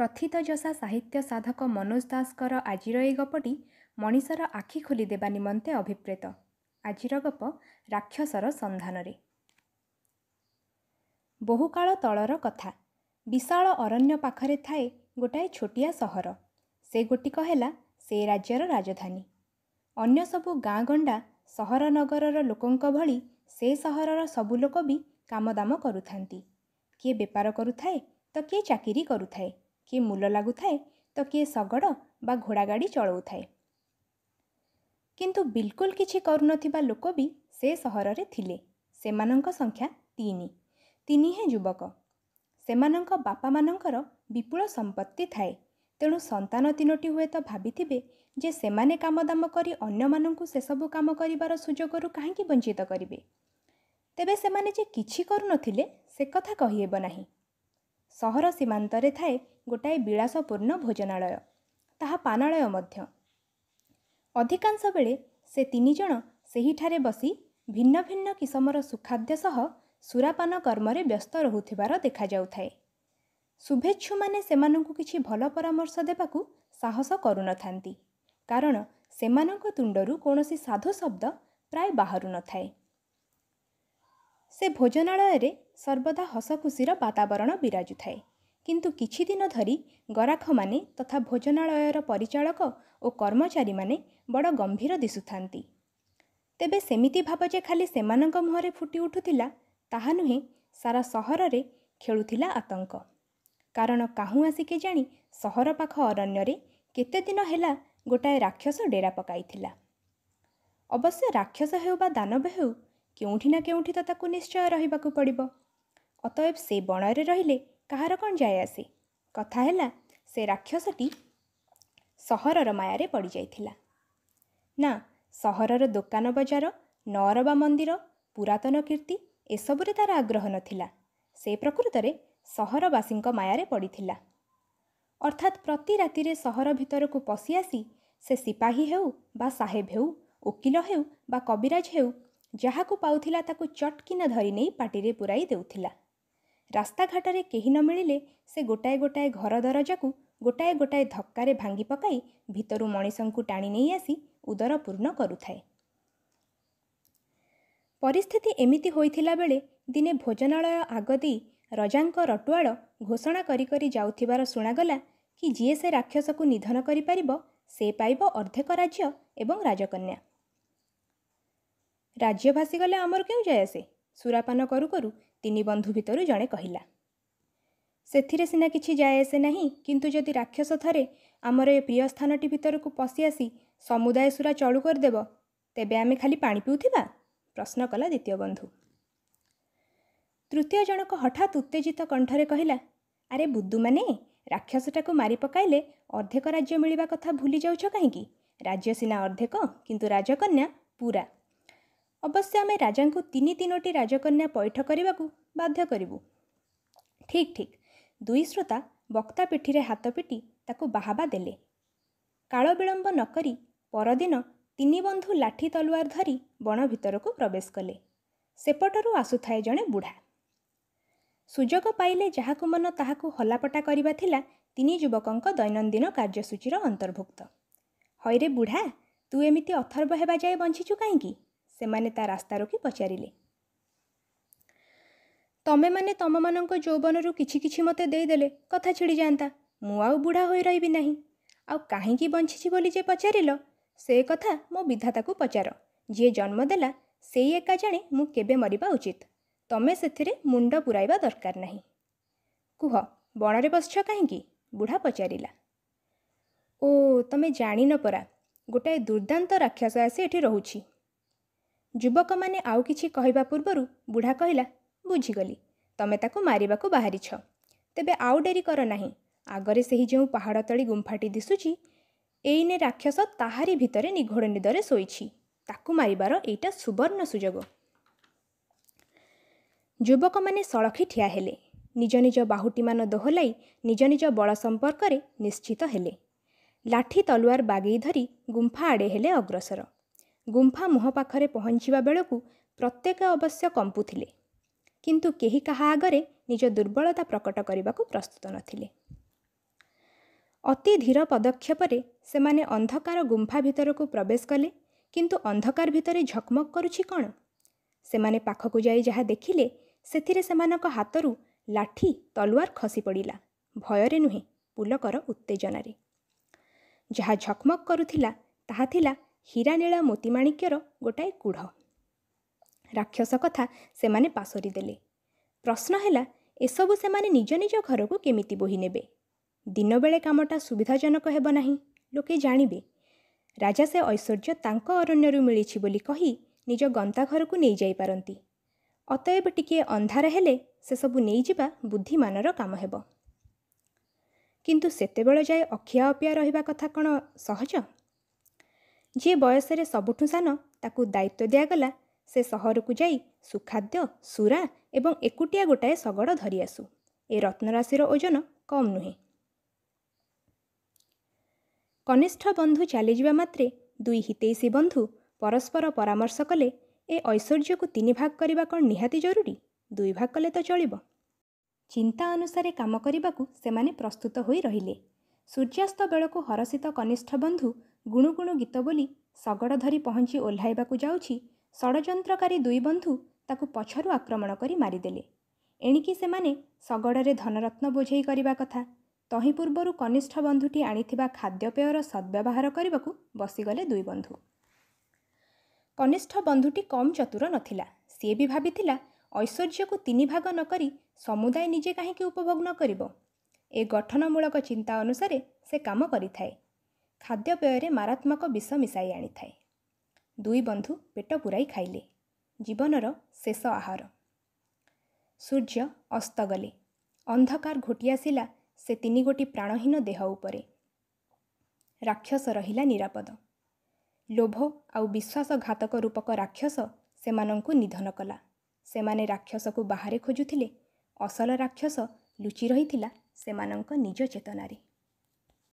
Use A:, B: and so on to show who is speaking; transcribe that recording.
A: ପ୍ରଥିତ ଯଶା ସାହିତ୍ୟ ସାଧକ ମନୋଜ ଦାସଙ୍କର ଆଜିର ଏହି ଗପଟି ମଣିଷର ଆଖି ଖୋଲିଦେବା ନିମନ୍ତେ ଅଭିପ୍ରେତ ଆଜିର ଗପ ରାକ୍ଷସର ସନ୍ଧାନରେ ବହୁକାଳ ତଳର କଥା ବିଶାଳ ଅରଣ୍ୟ ପାଖରେ ଥାଏ ଗୋଟାଏ ଛୋଟିଆ ସହର ସେଗୁଡ଼ିକ ହେଲା ସେ ରାଜ୍ୟର ରାଜଧାନୀ ଅନ୍ୟ ସବୁ ଗାଁ ଗଣ୍ଡା ସହର ନଗରର ଲୋକଙ୍କ ଭଳି ସେ ସହରର ସବୁ ଲୋକ ବି କାମଦାମ କରୁଥାନ୍ତି କିଏ ବେପାର କରୁଥାଏ ତ କିଏ ଚାକିରି କରୁଥାଏ କିଏ ମୂଲ ଲାଗୁଥାଏ ତ କିଏ ଶଗଡ଼ ବା ଘୋଡ଼ାଗାଡ଼ି ଚଳଉଥାଏ କିନ୍ତୁ ବିଲକୁଲ କିଛି କରୁନଥିବା ଲୋକ ବି ସେ ସହରରେ ଥିଲେ ସେମାନଙ୍କ ସଂଖ୍ୟା ତିନି ତିନି ହିଁ ଯୁବକ ସେମାନଙ୍କ ବାପାମାନଙ୍କର ବିପୁଳ ସମ୍ପତ୍ତି ଥାଏ ତେଣୁ ସନ୍ତାନ ତିନୋଟି ହୁଏତ ଭାବିଥିବେ ଯେ ସେମାନେ କାମଦାମ କରି ଅନ୍ୟମାନଙ୍କୁ ସେସବୁ କାମ କରିବାର ସୁଯୋଗରୁ କାହିଁକି ବଞ୍ଚିତ କରିବେ ତେବେ ସେମାନେ ଯେ କିଛି କରୁନଥିଲେ ସେ କଥା କହିହେବ ନାହିଁ ସହର ସୀମାନ୍ତରେ ଥାଏ ଗୋଟାଏ ବିଳାସପୂର୍ଣ୍ଣ ଭୋଜନାଳୟ ତାହା ପାନାଳୟ ମଧ୍ୟ ଅଧିକାଂଶ ବେଳେ ସେ ତିନିଜଣ ସେହିଠାରେ ବସି ଭିନ୍ନ ଭିନ୍ନ କିସମର ସୁଖାଦ୍ୟ ସହ ସୁରାପାନ କର୍ମରେ ବ୍ୟସ୍ତ ରହୁଥିବାର ଦେଖାଯାଉଥାଏ ଶୁଭେଚ୍ଛୁମାନେ ସେମାନଙ୍କୁ କିଛି ଭଲ ପରାମର୍ଶ ଦେବାକୁ ସାହସ କରୁନଥାନ୍ତି କାରଣ ସେମାନଙ୍କ ତୁଣ୍ଡରୁ କୌଣସି ସାଧୁ ଶବ୍ଦ ପ୍ରାୟ ବାହାରୁନଥାଏ ସେ ଭୋଜନାଳୟରେ ସର୍ବଦା ହସଖୁସିର ବାତାବରଣ ବିରାଜୁଥାଏ କିନ୍ତୁ କିଛି ଦିନ ଧରି ଗରାଖମାନେ ତଥା ଭୋଜନାଳୟର ପରିଚାଳକ ଓ କର୍ମଚାରୀମାନେ ବଡ଼ ଗମ୍ଭୀର ଦିଶୁଥାନ୍ତି ତେବେ ସେମିତି ଭାବ ଯେ ଖାଲି ସେମାନଙ୍କ ମୁହଁରେ ଫୁଟି ଉଠୁଥିଲା ତାହା ନୁହେଁ ସାରା ସହରରେ ଖେଳୁଥିଲା ଆତଙ୍କ କାରଣ କାହୁଁ ଆସିକି ଜାଣି ସହର ପାଖ ଅରଣ୍ୟରେ କେତେ ଦିନ ହେଲା ଗୋଟାଏ ରାକ୍ଷସ ଡେରା ପକାଇଥିଲା ଅବଶ୍ୟ ରାକ୍ଷସ ହେଉ ବା ଦାନବ ହେଉ କେଉଁଠି ନା କେଉଁଠି ତ ତାକୁ ନିଶ୍ଚୟ ରହିବାକୁ ପଡ଼ିବ ଅତଏବ ସେ ବଣରେ ରହିଲେ କାହାର କ'ଣ ଯାଏ ଆସେ କଥା ହେଲା ସେ ରାକ୍ଷସଟି ସହରର ମାୟାରେ ପଡ଼ିଯାଇଥିଲା ନା ସହରର ଦୋକାନ ବଜାର ନଅର ମନ୍ଦିର ପୁରାତନ କୀର୍ତ୍ତି ଏସବୁରେ ତା'ର ଆଗ୍ରହ ନଥିଲା ସେ ପ୍ରକୃତରେ ସହରବାସୀଙ୍କ ମାୟାରେ ପଡ଼ିଥିଲା ଅର୍ଥାତ୍ ପ୍ରତି ରାତିରେ ସହର ଭିତରକୁ ପଶିଆସି ସେ ସିପାହୀ ହେଉ ବା ସାହେବ ହେଉ ଓକିଲ ହେଉ ବା କବିରାଜ ହେଉ ଯାହାକୁ ପାଉଥିଲା ତାକୁ ଚଟକିନା ଧରି ନେଇ ପାଟିରେ ପୁରାଇ ଦେଉଥିଲା ରାସ୍ତାଘାଟରେ କେହି ନ ମିଳିଲେ ସେ ଗୋଟାଏ ଗୋଟାଏ ଘର ଦରଜାକୁ ଗୋଟାଏ ଗୋଟାଏ ଧକ୍କାରେ ଭାଙ୍ଗି ପକାଇ ଭିତରୁ ମଣିଷଙ୍କୁ ଟାଣି ନେଇ ଆସି ଉଦର ପୂର୍ଣ୍ଣ କରୁଥାଏ ପରିସ୍ଥିତି ଏମିତି ହୋଇଥିଲା ବେଳେ ଦିନେ ଭୋଜନାଳୟ ଆଗ ଦେଇ ରଜାଙ୍କ ରଟୁଆଳ ଘୋଷଣା କରି କରି ଯାଉଥିବାର ଶୁଣାଗଲା କି ଯିଏ ସେ ରାକ୍ଷସକୁ ନିଧନ କରିପାରିବ ସେ ପାଇବ ଅର୍ଦ୍ଧେକ ରାଜ୍ୟ ଏବଂ ରାଜକନ୍ୟା ରାଜ୍ୟ ଭାସିଗଲେ ଆମର କେଉଁ ଯାଏ ଆସେ ସୁରାପାନ କରୁ କରୁ ତିନି ବନ୍ଧୁ ଭିତରୁ ଜଣେ କହିଲା ସେଥିରେ ସିନା କିଛି ଯାଏ ଆସେ ନାହିଁ କିନ୍ତୁ ଯଦି ରାକ୍ଷସ ଥରେ ଆମର ଏ ପ୍ରିୟ ସ୍ଥାନଟି ଭିତରକୁ ପଶି ଆସି ସମୁଦାୟ ସୁରା ଚଳୁ କରିଦେବ ତେବେ ଆମେ ଖାଲି ପାଣି ପିଉଥିବା ପ୍ରଶ୍ନ କଲା ଦ୍ୱିତୀୟ ବନ୍ଧୁ ତୃତୀୟ ଜଣକ ହଠାତ୍ ଉତ୍ତେଜିତ କଣ୍ଠରେ କହିଲା ଆରେ ବୁଦ୍ଧୁମାନେ ରାକ୍ଷସଟାକୁ ମାରି ପକାଇଲେ ଅର୍ଦ୍ଧେକ ରାଜ୍ୟ ମିଳିବା କଥା ଭୁଲି ଯାଉଛ କାହିଁକି ରାଜ୍ୟ ସିନା ଅର୍ଦ୍ଧେକ କିନ୍ତୁ ରାଜକନ୍ୟା ପୁରା ଅବଶ୍ୟ ଆମେ ରାଜାଙ୍କୁ ତିନି ତିନୋଟି ରାଜକନ୍ୟା ପୈଠ କରିବାକୁ ବାଧ୍ୟ କରିବୁ ଠିକ୍ ଠିକ୍ ଦୁଇ ଶ୍ରୋତା ବକ୍ତା ପିଠିରେ ହାତ ପିଟି ତାକୁ ବାହାବା ଦେଲେ କାଳ ବିଳମ୍ବ ନ କରି ପରଦିନ ତିନି ବନ୍ଧୁ ଲାଠି ତଲୁଆର ଧରି ବଣ ଭିତରକୁ ପ୍ରବେଶ କଲେ ସେପଟରୁ ଆସୁଥାଏ ଜଣେ ବୁଢ଼ା ସୁଯୋଗ ପାଇଲେ ଯାହାକୁ ମନ ତାହାକୁ ହଲାପଟା କରିବା ଥିଲା ତିନି ଯୁବକଙ୍କ ଦୈନନ୍ଦିନ କାର୍ଯ୍ୟସୂଚୀର ଅନ୍ତର୍ଭୁକ୍ତ ହଇରେ ବୁଢ଼ା ତୁ ଏମିତି ଅଥର୍ବ ହେବା ଯାଏ ବଞ୍ଚିଛୁ କାହିଁକି ସେମାନେ ତା ରାସ୍ତା ରୋକି ପଚାରିଲେ ତମେମାନେ ତମମାନଙ୍କ ଯୌବନରୁ କିଛି କିଛି ମୋତେ ଦେଇଦେଲେ କଥା ଛିଡ଼ିଯାଆନ୍ତା ମୁଁ ଆଉ ବୁଢ଼ା ହୋଇ ରହିବି ନାହିଁ ଆଉ କାହିଁକି ବଞ୍ଚିଛି ବୋଲି ଯେ ପଚାରିଲ ସେ କଥା ମୋ ବିଧାତାକୁ ପଚାର ଯିଏ ଜନ୍ମ ଦେଲା ସେଇ ଏକା ଜାଣେ ମୁଁ କେବେ ମରିବା ଉଚିତ ତମେ ସେଥିରେ ମୁଣ୍ଡ ପୁରାଇବା ଦରକାର ନାହିଁ କୁହ ବଣରେ ବସିଛ କାହିଁକି ବୁଢ଼ା ପଚାରିଲା ଓ ତମେ ଜାଣିନ ପରା ଗୋଟାଏ ଦୁର୍ଦ୍ଦାନ୍ତ ରାକ୍ଷସ ଆସି ଏଠି ରହୁଛି ଯୁବକମାନେ ଆଉ କିଛି କହିବା ପୂର୍ବରୁ ବୁଢ଼ା କହିଲା ବୁଝିଗଲି ତମେ ତାକୁ ମାରିବାକୁ ବାହାରିଛ ତେବେ ଆଉ ଡେରି କର ନାହିଁ ଆଗରେ ସେହି ଯେଉଁ ପାହାଡ଼ ତଳି ଗୁମ୍ଫାଟି ଦିଶୁଛି ଏଇନେ ରାକ୍ଷସ ତାହାରି ଭିତରେ ନିଘୋଡ଼ ନିଦରେ ଶୋଇଛି ତାକୁ ମାରିବାର ଏଇଟା ସୁବର୍ଣ୍ଣ ସୁଯୋଗ ଯୁବକମାନେ ସଳଖି ଠିଆ ହେଲେ ନିଜ ନିଜ ବାହୁଟିମାନ ଦୋହଲାଇ ନିଜ ନିଜ ବଳ ସମ୍ପର୍କରେ ନିଶ୍ଚିତ ହେଲେ ଲାଠି ତଲୁଆର ବାଗେଇ ଧରି ଗୁମ୍ଫା ଆଡ଼େ ହେଲେ ଅଗ୍ରସର ଗୁମ୍ଫା ମୁହଁ ପାଖରେ ପହଞ୍ଚିବା ବେଳକୁ ପ୍ରତ୍ୟେକ ଅବଶ୍ୟ କମ୍ପୁଥିଲେ କିନ୍ତୁ କେହି କାହା ଆଗରେ ନିଜ ଦୁର୍ବଳତା ପ୍ରକଟ କରିବାକୁ ପ୍ରସ୍ତୁତ ନଥିଲେ ଅତି ଧୀର ପଦକ୍ଷେପରେ ସେମାନେ ଅନ୍ଧକାର ଗୁମ୍ଫା ଭିତରକୁ ପ୍ରବେଶ କଲେ କିନ୍ତୁ ଅନ୍ଧକାର ଭିତରେ ଝକମକ କରୁଛି କ'ଣ ସେମାନେ ପାଖକୁ ଯାଇ ଯାହା ଦେଖିଲେ ସେଥିରେ ସେମାନଙ୍କ ହାତରୁ ଲାଠି ତଲୱାର ଖସି ପଡ଼ିଲା ଭୟରେ ନୁହେଁ ପୁଲକର ଉତ୍ତେଜନାରେ ଯାହା ଝକମକ କରୁଥିଲା ତାହା ଥିଲା ହୀରାନୀଳ ମାଣିକ୍ୟର ଗୋଟାଏ କୁଢ଼ ରାକ୍ଷସ କଥା ସେମାନେ ପାସରି ଦେଲେ ପ୍ରଶ୍ନ ହେଲା ଏସବୁ ସେମାନେ ନିଜ ନିଜ ଘରକୁ କେମିତି ବୋହି ନେବେ ଦିନବେଳେ କାମଟା ସୁବିଧାଜନକ ହେବ ନାହିଁ ଲୋକେ ଜାଣିବେ ରାଜା ସେ ଐଶ୍ୱର୍ଯ୍ୟ ତାଙ୍କ ଅରଣ୍ୟରୁ ମିଳିଛି ବୋଲି କହି ନିଜ ଗନ୍ତା ଘରକୁ ନେଇଯାଇପାରନ୍ତି ଅତଏବ ଟିକିଏ ଅନ୍ଧାର ହେଲେ ସେସବୁ ନେଇଯିବା ବୁଦ୍ଧିମାନର କାମ ହେବ କିନ୍ତୁ ସେତେବେଳେ ଯାଏ ଅକ୍ଷିଆ ଅପିଆ ରହିବା କଥା କ'ଣ ସହଜ ଯିଏ ବୟସରେ ସବୁଠୁ ସାନ ତାକୁ ଦାୟିତ୍ୱ ଦିଆଗଲା ସେ ସହରକୁ ଯାଇ ସୁଖାଦ୍ୟ ସୁରା ଏବଂ ଏକୁଟିଆ ଗୋଟାଏ ଶଗଡ଼ ଧରିଆସୁ ଏ ରତ୍ନରାଶିର ଓଜନ କମ୍ ନୁହେଁ କନିଷ୍ଠ ବନ୍ଧୁ ଚାଲିଯିବା ମାତ୍ରେ ଦୁଇ ହିତେଇଶୀ ବନ୍ଧୁ ପରସ୍ପର ପରାମର୍ଶ କଲେ ଏ ଐଶ୍ୱର୍ଯ୍ୟକୁ ତିନି ଭାଗ କରିବା କ'ଣ ନିହାତି ଜରୁରୀ ଦୁଇ ଭାଗ କଲେ ତ ଚଳିବ ଚିନ୍ତା ଅନୁସାରେ କାମ କରିବାକୁ ସେମାନେ ପ୍ରସ୍ତୁତ ହୋଇ ରହିଲେ ସୂର୍ଯ୍ୟାସ୍ତ ବେଳକୁ ହରସିତ କନିଷ୍ଠ ବନ୍ଧୁ ଗୁଣୁ ଗୁଣୁ ଗୀତ ବୋଲି ଶଗଡ଼ ଧରି ପହଞ୍ଚି ଓହ୍ଲାଇବାକୁ ଯାଉଛି ଷଡ଼ଯନ୍ତ୍ରକାରୀ ଦୁଇ ବନ୍ଧୁ ତାକୁ ପଛରୁ ଆକ୍ରମଣ କରି ମାରିଦେଲେ ଏଣିକି ସେମାନେ ଶଗଡ଼ରେ ଧନରତ୍ନ ବୋଝେଇ କରିବା କଥା ତହିଁ ପୂର୍ବରୁ କନିଷ୍ଠ ବନ୍ଧୁଟି ଆଣିଥିବା ଖାଦ୍ୟପେୟର ସଦ୍ବ୍ୟବହାର କରିବାକୁ ବସିଗଲେ ଦୁଇ ବନ୍ଧୁ କନିଷ୍ଠ ବନ୍ଧୁଟି କମ୍ ଚତୁର ନଥିଲା ସିଏ ବି ଭାବିଥିଲା ଐଶ୍ୱର୍ଯ୍ୟକୁ ତିନି ଭାଗ ନ କରି ସମୁଦାୟ ନିଜେ କାହିଁକି ଉପଭୋଗ ନ କରିବ ଏ ଗଠନମୂଳକ ଚିନ୍ତା ଅନୁସାରେ ସେ କାମ କରିଥାଏ ଖାଦ୍ୟପେୟରେ ମାରାତ୍ମକ ବିଷ ମିଶାଇ ଆଣିଥାଏ ଦୁଇ ବନ୍ଧୁ ପେଟ ପୁରାଇ ଖାଇଲେ ଜୀବନର ଶେଷ ଆହାର ସୂର୍ଯ୍ୟ ଅସ୍ତଗଲେ ଅନ୍ଧକାର ଘୋଟି ଆସିଲା ସେ ତିନି ଗୋଟି ପ୍ରାଣହୀନ ଦେହ ଉପରେ ରାକ୍ଷସ ରହିଲା ନିରାପଦ ଲୋଭ ଆଉ ବିଶ୍ୱାସଘାତକ ରୂପକ ରାକ୍ଷସ ସେମାନଙ୍କୁ ନିଧନ କଲା ସେମାନେ ରାକ୍ଷସକୁ ବାହାରେ ଖୋଜୁଥିଲେ ଅସଲ ରାକ୍ଷସ ଲୁଚି ରହିଥିଲା ସେମାନଙ୍କ ନିଜ ଚେତନାରେ